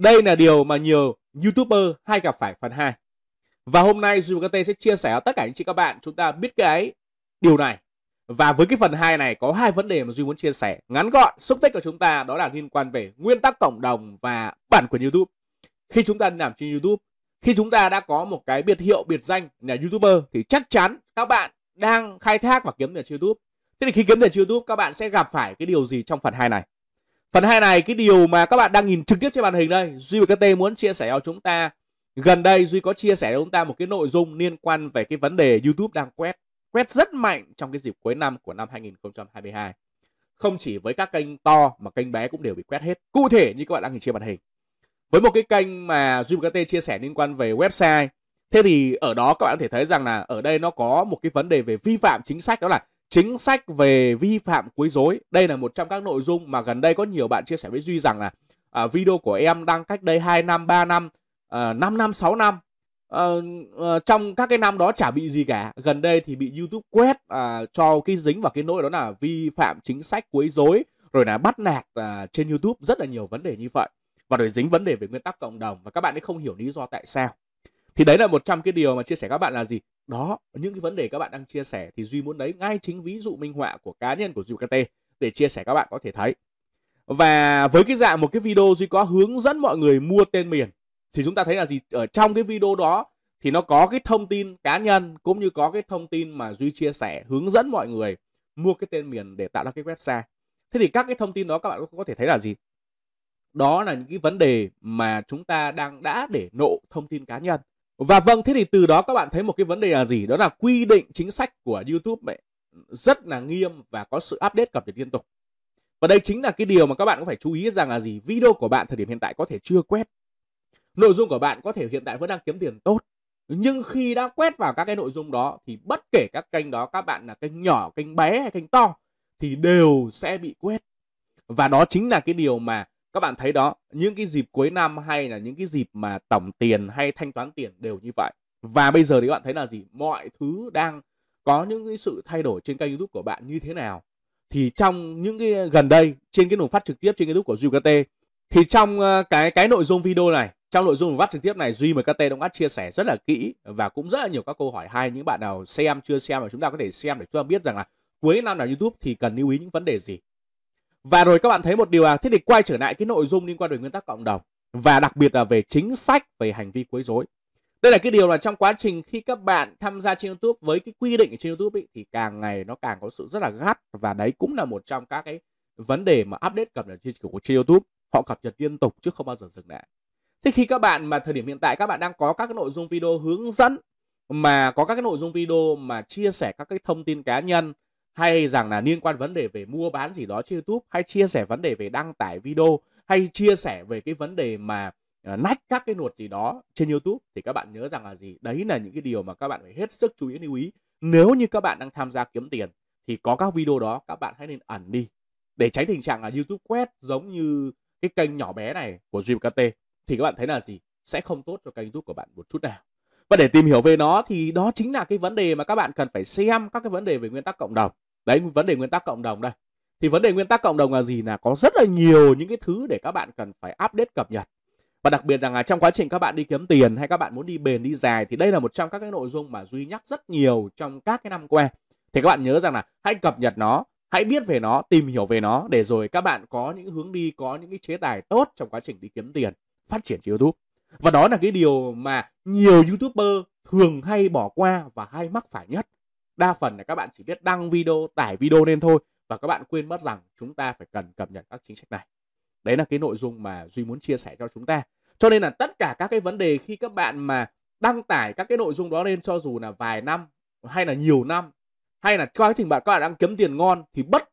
Đây là điều mà nhiều YouTuber hay gặp phải phần 2. Và hôm nay Duy KT sẽ chia sẻ cho tất cả anh chị các bạn chúng ta biết cái điều này. Và với cái phần 2 này có hai vấn đề mà Duy muốn chia sẻ ngắn gọn, xúc tích của chúng ta đó là liên quan về nguyên tắc cộng đồng và bản quyền YouTube. Khi chúng ta làm trên YouTube, khi chúng ta đã có một cái biệt hiệu biệt danh là YouTuber thì chắc chắn các bạn đang khai thác và kiếm tiền trên YouTube. Thế thì khi kiếm tiền trên YouTube các bạn sẽ gặp phải cái điều gì trong phần 2 này? Phần 2 này cái điều mà các bạn đang nhìn trực tiếp trên màn hình đây, Duy và các T muốn chia sẻ cho chúng ta. Gần đây Duy có chia sẻ cho chúng ta một cái nội dung liên quan về cái vấn đề YouTube đang quét, quét rất mạnh trong cái dịp cuối năm của năm 2022. Không chỉ với các kênh to mà kênh bé cũng đều bị quét hết. Cụ thể như các bạn đang nhìn trên màn hình. Với một cái kênh mà Duy và các T chia sẻ liên quan về website Thế thì ở đó các bạn có thể thấy rằng là ở đây nó có một cái vấn đề về vi phạm chính sách đó là chính sách về vi phạm quấy rối đây là một trong các nội dung mà gần đây có nhiều bạn chia sẻ với duy rằng là à, video của em đăng cách đây 2 năm 3 năm à, 5 năm 6 năm à, à, trong các cái năm đó chả bị gì cả gần đây thì bị youtube quét à, cho cái dính vào cái nỗi đó là vi phạm chính sách quấy rối rồi là bắt nạt à, trên youtube rất là nhiều vấn đề như vậy và rồi dính vấn đề về nguyên tắc cộng đồng và các bạn ấy không hiểu lý do tại sao thì đấy là một trăm cái điều mà chia sẻ các bạn là gì đó những cái vấn đề các bạn đang chia sẻ thì duy muốn lấy ngay chính ví dụ minh họa của cá nhân của duy kt để chia sẻ các bạn có thể thấy và với cái dạng một cái video duy có hướng dẫn mọi người mua tên miền thì chúng ta thấy là gì ở trong cái video đó thì nó có cái thông tin cá nhân cũng như có cái thông tin mà duy chia sẻ hướng dẫn mọi người mua cái tên miền để tạo ra cái website thế thì các cái thông tin đó các bạn có thể thấy là gì đó là những cái vấn đề mà chúng ta đang đã để nộ thông tin cá nhân và vâng, thế thì từ đó các bạn thấy một cái vấn đề là gì? Đó là quy định chính sách của YouTube mẹ rất là nghiêm và có sự update cập nhật liên tục. Và đây chính là cái điều mà các bạn cũng phải chú ý rằng là gì? Video của bạn thời điểm hiện tại có thể chưa quét. Nội dung của bạn có thể hiện tại vẫn đang kiếm tiền tốt. Nhưng khi đã quét vào các cái nội dung đó thì bất kể các kênh đó các bạn là kênh nhỏ, kênh bé hay kênh to thì đều sẽ bị quét. Và đó chính là cái điều mà các bạn thấy đó những cái dịp cuối năm hay là những cái dịp mà tổng tiền hay thanh toán tiền đều như vậy và bây giờ thì các bạn thấy là gì mọi thứ đang có những cái sự thay đổi trên kênh youtube của bạn như thế nào thì trong những cái gần đây trên cái nổ phát trực tiếp trên youtube của duy thì trong ờ, cái cái nội dung video này trong nội dung phát trực tiếp này duy mkt đông át chia sẻ rất là kỹ và cũng rất là nhiều các câu hỏi hay những bạn nào xem chưa xem mà chúng ta có thể xem để chúng ta biết rằng là cuối năm nào youtube thì cần lưu ý những vấn đề gì và rồi các bạn thấy một điều là thế thì quay trở lại cái nội dung liên quan đến nguyên tắc cộng đồng và đặc biệt là về chính sách về hành vi quấy rối. Đây là cái điều là trong quá trình khi các bạn tham gia trên YouTube với cái quy định trên YouTube ấy, thì càng ngày nó càng có sự rất là gắt và đấy cũng là một trong các cái vấn đề mà update cập nhật trên, của trên YouTube. Họ cập nhật liên tục chứ không bao giờ dừng lại. Thế khi các bạn mà thời điểm hiện tại các bạn đang có các cái nội dung video hướng dẫn mà có các cái nội dung video mà chia sẻ các cái thông tin cá nhân hay rằng là liên quan vấn đề về mua bán gì đó trên YouTube hay chia sẻ vấn đề về đăng tải video hay chia sẻ về cái vấn đề mà ờ, nách các cái luật gì đó trên YouTube thì các bạn nhớ rằng là gì? Đấy là những cái điều mà các bạn phải hết sức chú ý lưu ý. Nếu như các bạn đang tham gia kiếm tiền thì có các video đó các bạn hãy nên ẩn đi để tránh tình trạng là YouTube quét giống như cái kênh nhỏ bé này của Dream KT thì các bạn thấy là gì? Sẽ không tốt cho kênh YouTube của bạn một chút nào và để tìm hiểu về nó thì đó chính là cái vấn đề mà các bạn cần phải xem các cái vấn đề về nguyên tắc cộng đồng đấy vấn đề nguyên tắc cộng đồng đây thì vấn đề nguyên tắc cộng đồng là gì là có rất là nhiều những cái thứ để các bạn cần phải update cập nhật và đặc biệt rằng là trong quá trình các bạn đi kiếm tiền hay các bạn muốn đi bền đi dài thì đây là một trong các cái nội dung mà duy nhắc rất nhiều trong các cái năm qua thì các bạn nhớ rằng là hãy cập nhật nó hãy biết về nó tìm hiểu về nó để rồi các bạn có những hướng đi có những cái chế tài tốt trong quá trình đi kiếm tiền phát triển trên youtube và đó là cái điều mà nhiều YouTuber thường hay bỏ qua và hay mắc phải nhất. Đa phần là các bạn chỉ biết đăng video, tải video lên thôi và các bạn quên mất rằng chúng ta phải cần cập nhật các chính sách này. Đấy là cái nội dung mà Duy muốn chia sẻ cho chúng ta. Cho nên là tất cả các cái vấn đề khi các bạn mà đăng tải các cái nội dung đó lên cho dù là vài năm hay là nhiều năm hay là quá trình bạn các bạn đang kiếm tiền ngon thì bất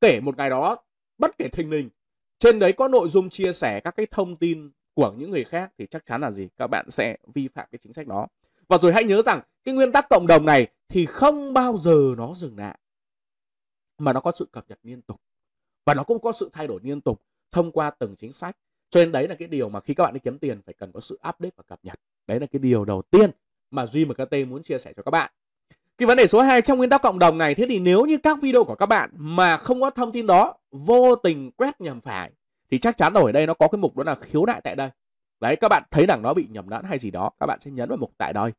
kể một ngày đó bất kể thình lình trên đấy có nội dung chia sẻ các cái thông tin của những người khác thì chắc chắn là gì các bạn sẽ vi phạm cái chính sách đó và rồi hãy nhớ rằng cái nguyên tắc cộng đồng này thì không bao giờ nó dừng lại mà nó có sự cập nhật liên tục và nó cũng có sự thay đổi liên tục thông qua từng chính sách cho nên đấy là cái điều mà khi các bạn đi kiếm tiền phải cần có sự update và cập nhật đấy là cái điều đầu tiên mà duy mkt muốn chia sẻ cho các bạn cái vấn đề số 2 trong nguyên tắc cộng đồng này thế thì nếu như các video của các bạn mà không có thông tin đó vô tình quét nhầm phải thì chắc chắn ở đây nó có cái mục đó là khiếu nại tại đây đấy các bạn thấy rằng nó bị nhầm lẫn hay gì đó các bạn sẽ nhấn vào mục tại đây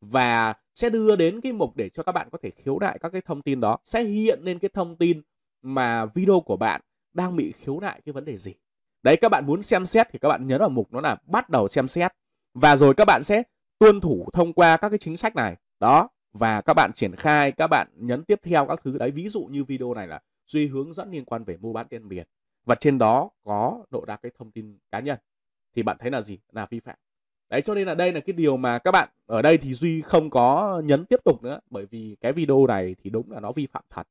và sẽ đưa đến cái mục để cho các bạn có thể khiếu nại các cái thông tin đó sẽ hiện lên cái thông tin mà video của bạn đang bị khiếu nại cái vấn đề gì đấy các bạn muốn xem xét thì các bạn nhấn vào mục nó là bắt đầu xem xét và rồi các bạn sẽ tuân thủ thông qua các cái chính sách này đó và các bạn triển khai các bạn nhấn tiếp theo các thứ đấy ví dụ như video này là duy hướng dẫn liên quan về mua bán tiền miền và trên đó có lộ ra cái thông tin cá nhân thì bạn thấy là gì là vi phạm đấy cho nên là đây là cái điều mà các bạn ở đây thì duy không có nhấn tiếp tục nữa bởi vì cái video này thì đúng là nó vi phạm thật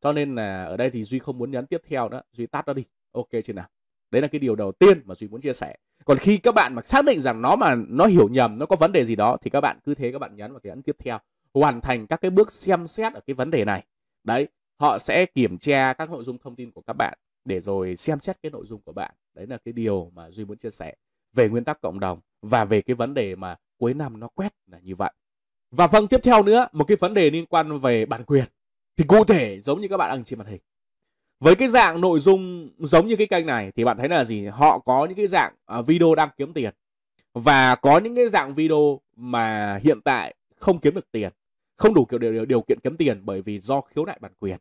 cho nên là ở đây thì duy không muốn nhấn tiếp theo nữa duy tắt nó đi ok chưa nào đấy là cái điều đầu tiên mà duy muốn chia sẻ còn khi các bạn mà xác định rằng nó mà nó hiểu nhầm nó có vấn đề gì đó thì các bạn cứ thế các bạn nhấn vào cái ấn tiếp theo hoàn thành các cái bước xem xét ở cái vấn đề này đấy họ sẽ kiểm tra các nội dung thông tin của các bạn để rồi xem xét cái nội dung của bạn đấy là cái điều mà duy muốn chia sẻ về nguyên tắc cộng đồng và về cái vấn đề mà cuối năm nó quét là như vậy và phần vâng, tiếp theo nữa một cái vấn đề liên quan về bản quyền thì cụ thể giống như các bạn đang trên màn hình với cái dạng nội dung giống như cái kênh này thì bạn thấy là gì họ có những cái dạng à, video đang kiếm tiền và có những cái dạng video mà hiện tại không kiếm được tiền không đủ kiểu điều, điều, điều kiện kiếm tiền bởi vì do khiếu nại bản quyền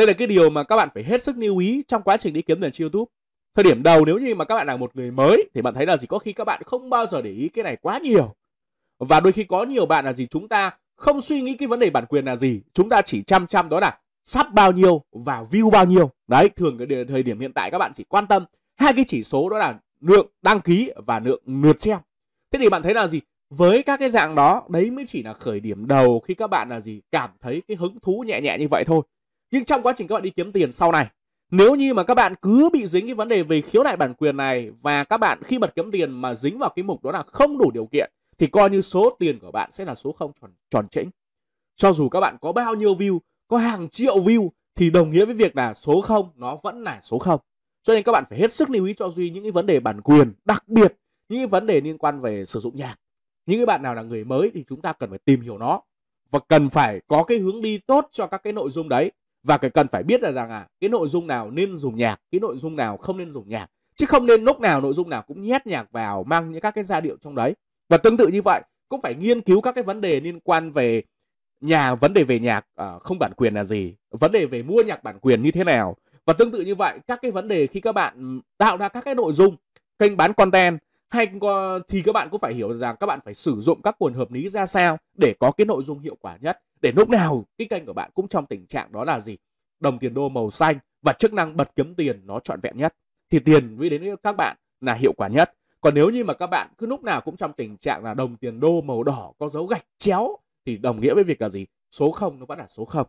đây là cái điều mà các bạn phải hết sức lưu ý trong quá trình đi kiếm tiền trên youtube thời điểm đầu nếu như mà các bạn là một người mới thì bạn thấy là gì có khi các bạn không bao giờ để ý cái này quá nhiều và đôi khi có nhiều bạn là gì chúng ta không suy nghĩ cái vấn đề bản quyền là gì chúng ta chỉ chăm chăm đó là sắp bao nhiêu và view bao nhiêu đấy thường cái thời điểm hiện tại các bạn chỉ quan tâm hai cái chỉ số đó là lượng đăng ký và lượng lượt xem thế thì bạn thấy là gì với các cái dạng đó đấy mới chỉ là khởi điểm đầu khi các bạn là gì cảm thấy cái hứng thú nhẹ nhẹ như vậy thôi nhưng trong quá trình các bạn đi kiếm tiền sau này nếu như mà các bạn cứ bị dính cái vấn đề về khiếu nại bản quyền này và các bạn khi mà kiếm tiền mà dính vào cái mục đó là không đủ điều kiện thì coi như số tiền của bạn sẽ là số không tròn tròn trĩnh cho dù các bạn có bao nhiêu view có hàng triệu view thì đồng nghĩa với việc là số không nó vẫn là số không cho nên các bạn phải hết sức lưu ý cho duy những cái vấn đề bản quyền đặc biệt những cái vấn đề liên quan về sử dụng nhạc những cái bạn nào là người mới thì chúng ta cần phải tìm hiểu nó và cần phải có cái hướng đi tốt cho các cái nội dung đấy và cái cần phải biết là rằng à cái nội dung nào nên dùng nhạc cái nội dung nào không nên dùng nhạc chứ không nên lúc nào nội dung nào cũng nhét nhạc vào mang những các cái giai điệu trong đấy và tương tự như vậy cũng phải nghiên cứu các cái vấn đề liên quan về nhà vấn đề về nhạc uh, không bản quyền là gì vấn đề về mua nhạc bản quyền như thế nào và tương tự như vậy các cái vấn đề khi các bạn tạo ra các cái nội dung kênh bán content hay thì các bạn cũng phải hiểu rằng các bạn phải sử dụng các nguồn hợp lý ra sao để có cái nội dung hiệu quả nhất để lúc nào cái kênh của bạn cũng trong tình trạng đó là gì đồng tiền đô màu xanh và chức năng bật kiếm tiền nó trọn vẹn nhất thì tiền mới đến với các bạn là hiệu quả nhất còn nếu như mà các bạn cứ lúc nào cũng trong tình trạng là đồng tiền đô màu đỏ có dấu gạch chéo thì đồng nghĩa với việc là gì số không nó vẫn là số không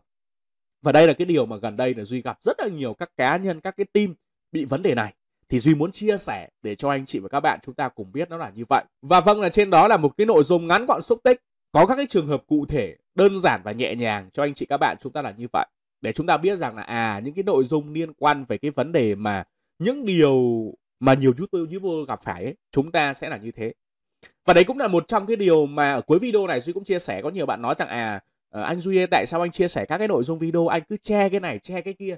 và đây là cái điều mà gần đây là duy gặp rất là nhiều các cá nhân các cái team bị vấn đề này thì duy muốn chia sẻ để cho anh chị và các bạn chúng ta cùng biết nó là như vậy và vâng là trên đó là một cái nội dung ngắn gọn xúc tích có các cái trường hợp cụ thể đơn giản và nhẹ nhàng cho anh chị các bạn chúng ta là như vậy để chúng ta biết rằng là à những cái nội dung liên quan về cái vấn đề mà những điều mà nhiều youtuber YouTube gặp phải ấy, chúng ta sẽ là như thế và đấy cũng là một trong cái điều mà ở cuối video này duy cũng chia sẻ có nhiều bạn nói rằng à ờ, anh duy tại sao anh chia sẻ các cái nội dung video anh cứ che cái này che cái kia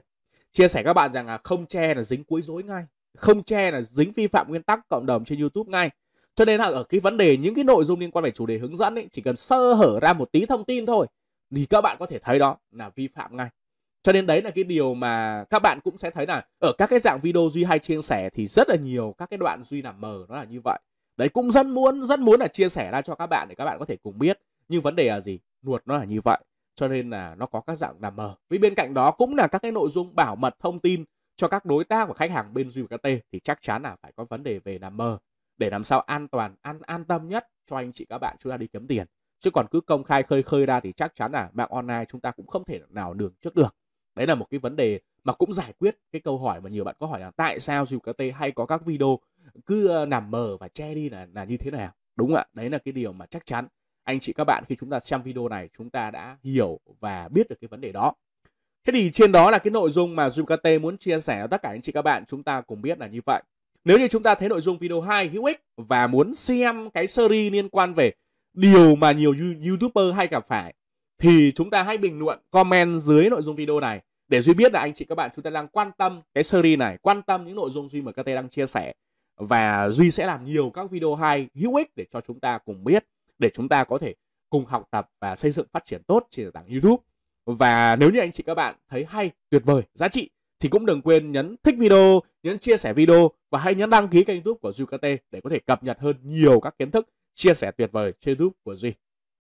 chia sẻ các bạn rằng là không che là dính cuối dối ngay không che là dính vi phạm nguyên tắc cộng đồng trên youtube ngay cho nên là ở cái vấn đề những cái nội dung liên quan về chủ đề hướng dẫn ấy chỉ cần sơ hở ra một tí thông tin thôi thì các bạn có thể thấy đó là vi phạm ngay cho nên đấy là cái điều mà các bạn cũng sẽ thấy là ở các cái dạng video duy hay chia sẻ thì rất là nhiều các cái đoạn duy làm mờ nó là như vậy đấy cũng rất muốn rất muốn là chia sẻ ra cho các bạn để các bạn có thể cùng biết nhưng vấn đề là gì luật nó là như vậy cho nên là nó có các dạng làm mờ với bên cạnh đó cũng là các cái nội dung bảo mật thông tin cho các đối tác và khách hàng bên duy và UKT thì chắc chắn là phải có vấn đề về làm mờ để làm sao an toàn an an tâm nhất cho anh chị các bạn chúng ta đi kiếm tiền chứ còn cứ công khai khơi khơi ra thì chắc chắn là mạng online chúng ta cũng không thể nào đường trước được đấy là một cái vấn đề mà cũng giải quyết cái câu hỏi mà nhiều bạn có hỏi là tại sao UKT hay có các video cứ ờ, nằm mờ và che đi là là như thế nào đúng không ạ đấy là cái điều mà chắc chắn anh chị các bạn khi chúng ta xem video này chúng ta đã hiểu và biết được cái vấn đề đó thế thì trên đó là cái nội dung mà UKT muốn chia sẻ với tất cả anh chị các bạn chúng ta cùng biết là như vậy nếu như chúng ta thấy nội dung video hay hữu ích và muốn xem cái series liên quan về điều mà nhiều YouTuber hay gặp phải thì chúng ta hãy bình luận, comment dưới nội dung video này để Duy biết là anh chị các bạn chúng ta đang quan tâm cái series này, quan tâm những nội dung Duy mà MKT đang chia sẻ và Duy sẽ làm nhiều các video hay hữu ích để cho chúng ta cùng biết để chúng ta có thể cùng học tập và xây dựng phát triển tốt trên nền tảng YouTube. Và nếu như anh chị các bạn thấy hay, tuyệt vời, giá trị thì cũng đừng quên nhấn thích video, nhấn chia sẻ video và hãy nhấn đăng ký kênh YouTube của Duy để có thể cập nhật hơn nhiều các kiến thức chia sẻ tuyệt vời trên YouTube của Duy.